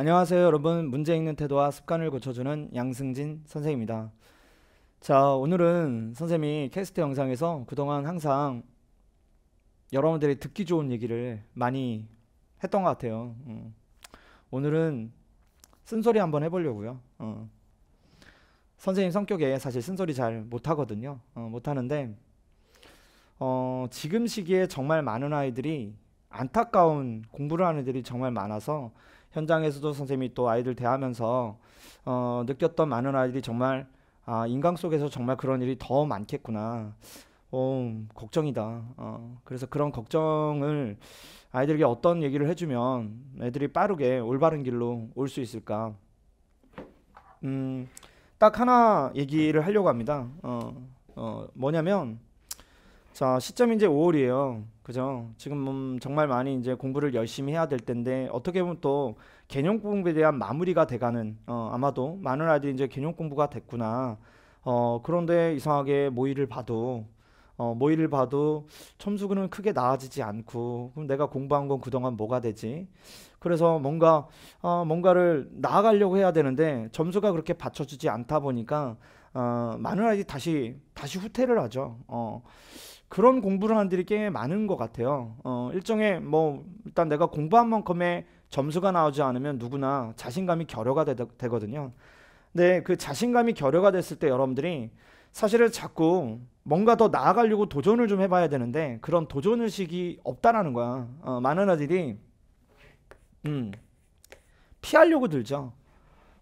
안녕하세요 여러분 문제 읽는 태도와 습관을 고쳐주는 양승진 선생입니다 자 오늘은 선생님이 캐스트 영상에서 그동안 항상 여러분들이 듣기 좋은 얘기를 많이 했던 것 같아요 음. 오늘은 쓴소리 한번 해보려고요 어. 선생님 성격에 사실 쓴소리 잘 못하거든요 어, 못하는데 어, 지금 시기에 정말 많은 아이들이 안타까운 공부를 하는 애들이 정말 많아서 현장에서도 선생님이 또 아이들 대하면서 어, 느꼈던 많은 아이들이 정말 아, 인간 속에서 정말 그런 일이 더 많겠구나. 어, 걱정이다. 어, 그래서 그런 걱정을 아이들에게 어떤 얘기를 해주면 애들이 빠르게 올바른 길로 올 수 있을까? 음, 딱 하나 얘기를 하려고 합니다. 어, 어, 뭐냐면 자 시점이 이제 5월이에요. 그죠? 지금 정말 많이 이제 공부를 열심히 해야 될 텐데 어떻게 보면 또 개념 공부에 대한 마무리가 돼가는 어, 아마도 많은 아이들이 이제 개념 공부가 됐구나. 어, 그런데 이상하게 모의를 봐도 어, 모의를 봐도 첨수근은 크게 나아지지 않고 그럼 내가 공부한 건 그동안 뭐가 되지? 그래서 뭔가 어, 뭔가를 나아가려고 해야 되는데 점수가 그렇게 받쳐주지 않다 보니까 어, 많은 아이들이 다시 다시 후퇴를 하죠. 어, 그런 공부를 하는 들이 꽤 많은 것 같아요. 어, 일종의 뭐 일단 내가 공부한 만큼의 점수가 나오지 않으면 누구나 자신감이 결여가 되, 거든요 근데 그 자신감이 결여가 됐을 때 여러분들이 사실은 자꾸 뭔가 더 나아가려고 도전을 좀 해봐야 되는데 그런 도전 의식이 없다라는 거야. 어, 많은 아들이 음, 피하려고 들죠.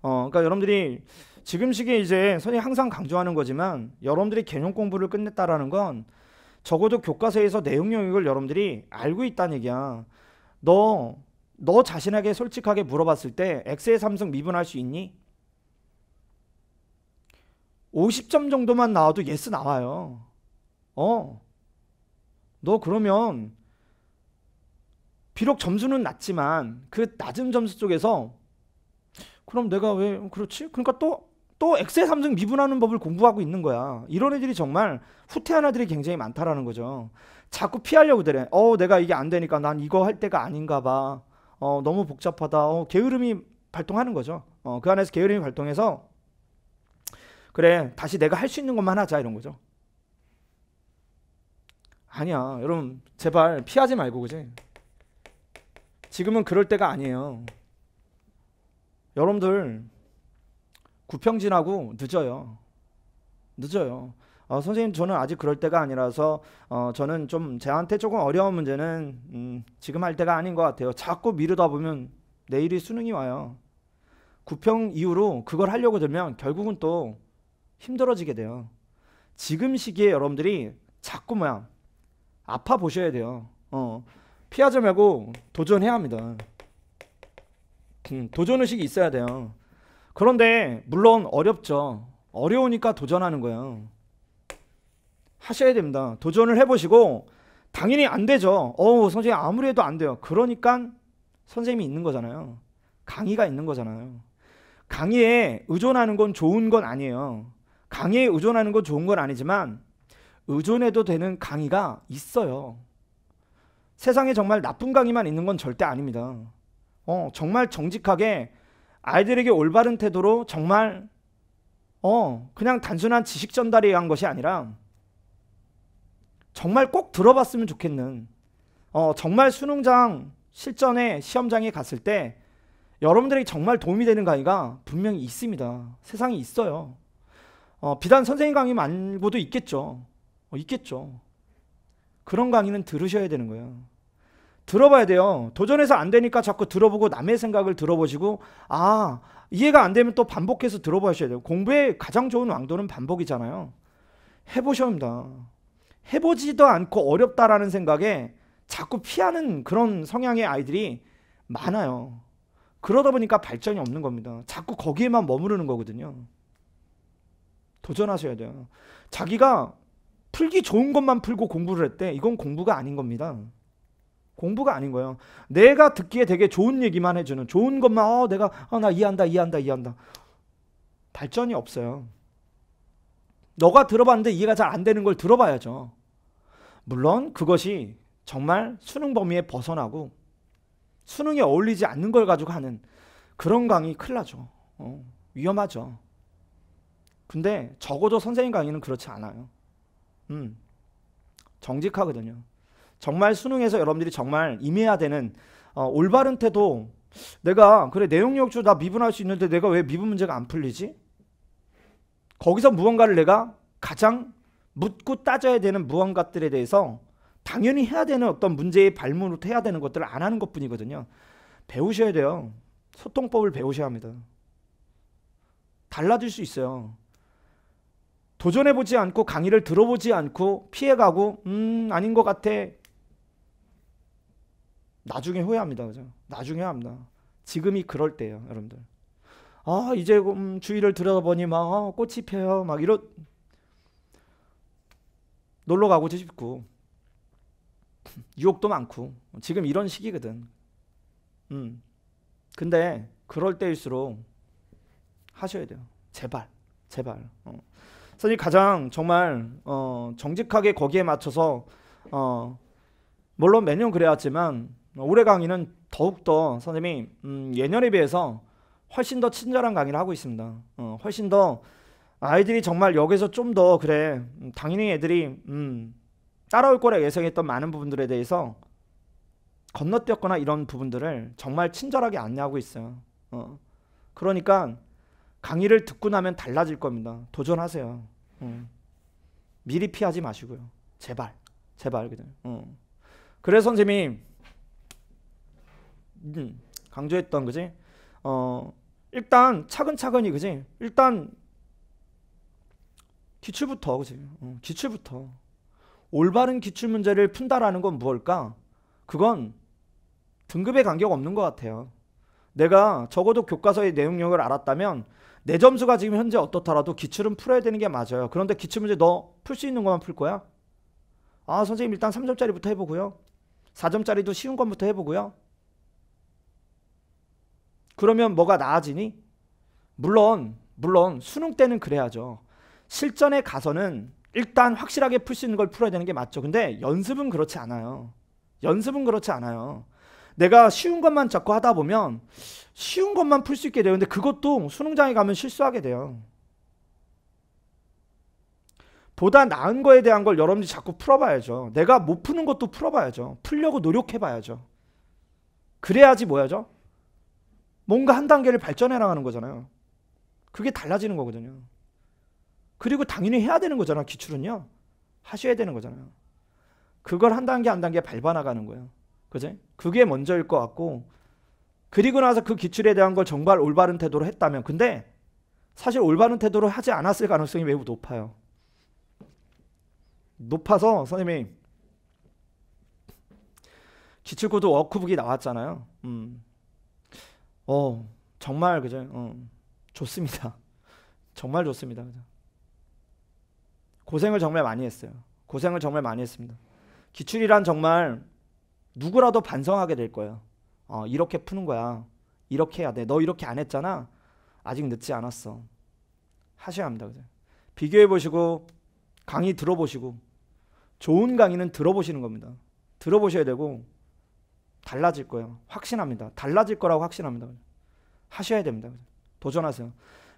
어, 그러니까 여러분들이 지금 시기에 이제 선이 항상 강조하는 거지만 여러분들이 개념 공부를 끝냈다라는 건 적어도 교과서에서 내용 영역을 여러분들이 알고 있다는 얘기야. 너, 너 자신에게 솔직하게 물어봤을 때 X의 삼성 미분할 수 있니? 50점 정도만 나와도 예스 나와요. 어. 너 그러면 비록 점수는 낮지만 그 낮은 점수 쪽에서 그럼 내가 왜 그렇지? 그러니까 또또 엑셀 3성 미분하는 법을 공부하고 있는 거야. 이런 애들이 정말 후퇴한 아들이 굉장히 많다라는 거죠. 자꾸 피하려고 그래. 어, 내가 이게 안 되니까 난 이거 할 때가 아닌가 봐. 어, 너무 복잡하다. 어, 게으름이 발동하는 거죠. 어, 그 안에서 게으름이 발동해서 그래, 다시 내가 할 수 있는 것만 하자 이런 거죠. 아니야. 여러분, 제발 피하지 말고 그지? 지금은 그럴 때가 아니에요. 여러분들 구평진하고 늦어요. 늦어요. 어, 선생님 저는 아직 그럴 때가 아니라서 어, 저는 좀제한테 조금 어려운 문제는 음, 지금 할 때가 아닌 것 같아요. 자꾸 미루다 보면 내일이 수능이 와요. 구평 이후로 그걸 하려고 들면 결국은 또 힘들어지게 돼요. 지금 시기에 여러분들이 자꾸 뭐야 아파 보셔야 돼요. 어, 피하지 말고 도전해야 합니다. 음, 도전 의식이 있어야 돼요. 그런데 물론 어렵죠. 어려우니까 도전하는 거예요. 하셔야 됩니다. 도전을 해보시고 당연히 안 되죠. 어우 선생님 아무리 해도 안 돼요. 그러니까 선생님이 있는 거잖아요. 강의가 있는 거잖아요. 강의에 의존하는 건 좋은 건 아니에요. 강의에 의존하는 건 좋은 건 아니지만 의존해도 되는 강의가 있어요. 세상에 정말 나쁜 강의만 있는 건 절대 아닙니다. 어, 정말 정직하게 아이들에게 올바른 태도로 정말 어 그냥 단순한 지식 전달에 의한 것이 아니라 정말 꼭 들어봤으면 좋겠는 어 정말 수능장 실전에 시험장에 갔을 때 여러분들에게 정말 도움이 되는 강의가 분명히 있습니다. 세상에 있어요. 어, 비단 선생님 강의 말고도 있겠죠. 어, 있겠죠. 그런 강의는 들으셔야 되는 거예요. 들어봐야 돼요. 도전해서 안 되니까 자꾸 들어보고 남의 생각을 들어보시고 아 이해가 안 되면 또 반복해서 들어보셔야 돼요. 공부의 가장 좋은 왕도는 반복이잖아요. 해보셔야 합니다. 해보지도 않고 어렵다라는 생각에 자꾸 피하는 그런 성향의 아이들이 많아요. 그러다 보니까 발전이 없는 겁니다. 자꾸 거기에만 머무르는 거거든요. 도전하셔야 돼요. 자기가 풀기 좋은 것만 풀고 공부를 했대. 이건 공부가 아닌 겁니다. 공부가 아닌 거예요. 내가 듣기에 되게 좋은 얘기만 해주는 좋은 것만 어 내가 어, 나 이해한다 이해한다 이해한다 발전이 없어요. 너가 들어봤는데 이해가 잘 안 되는 걸 들어봐야죠. 물론 그것이 정말 수능 범위에 벗어나고 수능에 어울리지 않는 걸 가지고 하는 그런 강의 큰일 나죠. 어, 위험하죠. 근데 적어도 선생님 강의는 그렇지 않아요. 음, 정직하거든요. 정말 수능에서 여러분들이 정말 임해야 되는 어, 올바른 태도 내가 그래 내용 역주 나 미분할 수 있는데 내가 왜 미분 문제가 안 풀리지? 거기서 무언가를 내가 가장 묻고 따져야 되는 무언가들에 대해서 당연히 해야 되는 어떤 문제의 발문으로 해야 되는 것들을 안 하는 것뿐이거든요. 배우셔야 돼요. 소통법을 배우셔야 합니다. 달라질 수 있어요. 도전해보지 않고 강의를 들어보지 않고 피해가고 음 아닌 것 같아 나중에 후회합니다. 그죠? 나중에 합니다. 지금이 그럴 때예요, 여러분들. 아, 이제 음, 주위를 들여다보니 막 아, 꽃이 피어요. 막 이런 놀러 가고 싶고 유혹도 많고 지금 이런 시기거든. 음. 근데 그럴 때일수록 하셔야 돼요. 제발, 제발. 어. 사실 가장 정말 어, 정직하게 거기에 맞춰서 어, 물론 매년 그래왔지만 올해 강의는 더욱더 선생님이 음, 예년에 비해서 훨씬 더 친절한 강의를 하고 있습니다. 어, 훨씬 더 아이들이 정말 여기서 좀 더 그래 음, 당연히 애들이 음, 따라올 거라 예상했던 많은 부분들에 대해서 건너뛰었거나 이런 부분들을 정말 친절하게 안내하고 있어요. 어. 그러니까 강의를 듣고 나면 달라질 겁니다. 도전하세요. 어. 미리 피하지 마시고요. 제발, 제발 그냥. 어. 그래서 선생님 네. 강조했던 그지? 어 일단 차근차근히 그지? 일단 기출부터 그지? 어, 기출부터 올바른 기출 문제를 푼다라는 건 무엇일까? 그건 등급에 관계가 없는 것 같아요. 내가 적어도 교과서의 내용력을 알았다면 내 점수가 지금 현재 어떻더라도 기출은 풀어야 되는 게 맞아요. 그런데 기출 문제 너 풀 수 있는 것만 풀 거야? 아 선생님 일단 3점짜리부터 해보고요. 4점짜리도 쉬운 것부터 해보고요. 그러면 뭐가 나아지니? 물론 물론 수능 때는 그래야죠. 실전에 가서는 일단 확실하게 풀 수 있는 걸 풀어야 되는 게 맞죠. 근데 연습은 그렇지 않아요. 연습은 그렇지 않아요. 내가 쉬운 것만 자꾸 하다 보면 쉬운 것만 풀 수 있게 돼요. 근데 그것도 수능장에 가면 실수하게 돼요. 보다 나은 거에 대한 걸 여러분들이 자꾸 풀어봐야죠. 내가 못 푸는 것도 풀어봐야죠. 풀려고 노력해봐야죠. 그래야지 뭐야죠? 뭔가 한 단계를 발전해 나가는 거잖아요. 그게 달라지는 거거든요. 그리고 당연히 해야 되는 거잖아. 기출은요. 하셔야 되는 거잖아요. 그걸 한 단계 한 단계 밟아 나가는 거예요. 그제? 그게 먼저일 것 같고 그리고 나서 그 기출에 대한 걸 정말 올바른 태도로 했다면 근데 사실 올바른 태도로 하지 않았을 가능성이 매우 높아요. 높아서 선생님 이 기출코드 워크북이 나왔잖아요. 음. 어, 정말 그죠? 어, 좋습니다. 정말 좋습니다. 그죠? 고생을 정말 많이 했어요. 고생을 정말 많이 했습니다. 기출이란 정말 누구라도 반성하게 될 거예요. 어, 이렇게 푸는 거야. 이렇게 해야 돼. 너 이렇게 안 했잖아. 아직 늦지 않았어. 하셔야 합니다. 그죠? 비교해 보시고 강의 들어보시고 좋은 강의는 들어보시는 겁니다. 들어보셔야 되고 달라질 거예요. 확신합니다. 달라질 거라고 확신합니다. 하셔야 됩니다. 도전하세요.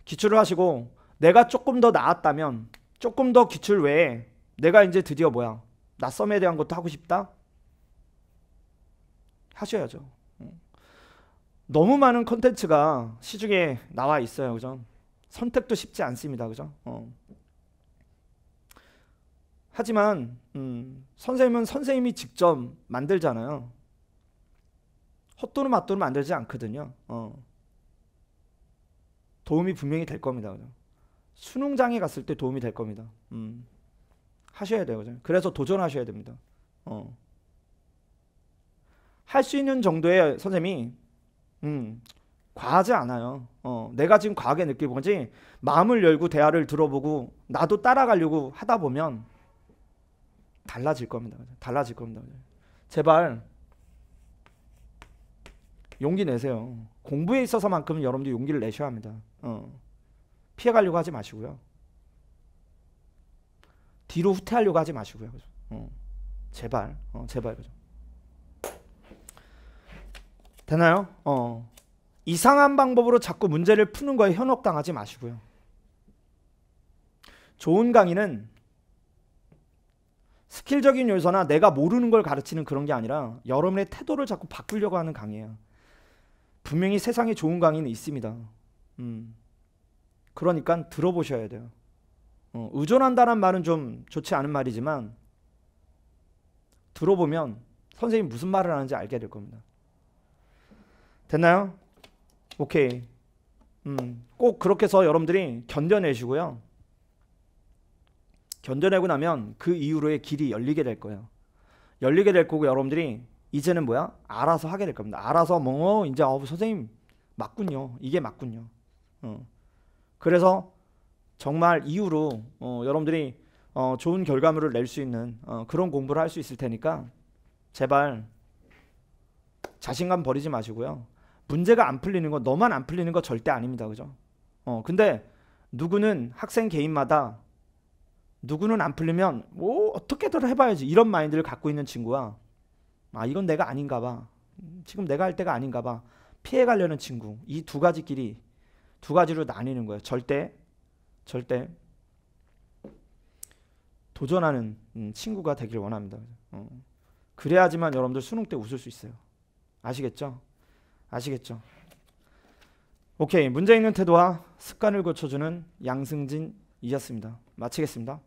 기출을 하시고 내가 조금 더 나았다면 조금 더 기출 외에 내가 이제 드디어 뭐야 낯섦에 대한 것도 하고 싶다 하셔야죠. 너무 많은 컨텐츠가 시중에 나와 있어요, 그죠? 선택도 쉽지 않습니다, 그죠? 어. 하지만 음, 선생님은 선생님이 직접 만들잖아요. 헛돈은 맛돈은 만들지 않거든요. 어. 도움이 분명히 될 겁니다. 그죠? 수능장에 갔을 때 도움이 될 겁니다. 음. 하셔야 돼요. 그죠? 그래서 도전하셔야 됩니다. 어. 할수 있는 정도의 선생님이 음, 과하지 않아요. 어, 내가 지금 과하게 느끼고 그지 마음을 열고 대화를 들어보고 나도 따라가려고 하다 보면 달라질 겁니다. 달라질 겁니다. 제발 용기 내세요. 공부에 있어서만큼은 여러분도 용기를 내셔야 합니다. 어. 피해가려고 하지 마시고요. 뒤로 후퇴하려고 하지 마시고요. 그죠? 어. 제발, 어, 제발 그죠? 되나요? 어. 이상한 방법으로 자꾸 문제를 푸는 거에 현혹당하지 마시고요. 좋은 강의는 스킬적인 요소나 내가 모르는 걸 가르치는 그런 게 아니라 여러분의 태도를 자꾸 바꾸려고 하는 강의예요. 분명히 세상에 좋은 강의는 있습니다. 음. 그러니까 들어보셔야 돼요. 어, 의존한다는 말은 좀 좋지 않은 말이지만 들어보면 선생님 무슨 말을 하는지 알게 될 겁니다. 됐나요? 오케이. 음, 꼭 그렇게 해서 여러분들이 견뎌내시고요. 견뎌내고 나면 그 이후로의 길이 열리게 될 거예요. 열리게 될 거고 여러분들이 이제는 뭐야? 알아서 하게 될 겁니다. 알아서 뭐 어, 이제 어, 선생님 맞군요. 이게 맞군요. 어. 그래서 정말 이후로 어, 여러분들이 어, 좋은 결과물을 낼 수 있는 어, 그런 공부를 할 수 있을 테니까 제발 자신감 버리지 마시고요. 문제가 안 풀리는 거 너만 안 풀리는 거 절대 아닙니다. 그죠? 어, 근데 누구는 학생 개인마다 누구는 안 풀리면 뭐 어떻게든 해봐야지 이런 마인드를 갖고 있는 친구야 아 이건 내가 아닌가 봐. 지금 내가 할 때가 아닌가 봐. 피해 가려는 친구. 이 두 가지 길이 두 가지로 나뉘는 거예요. 절대 절대 도전하는 음, 친구가 되길 원합니다. 어. 그래야지만 여러분들 수능 때 웃을 수 있어요. 아시겠죠? 아시겠죠? 오케이 문제 있는 태도와 습관을 고쳐주는 양승진이었습니다. 마치겠습니다.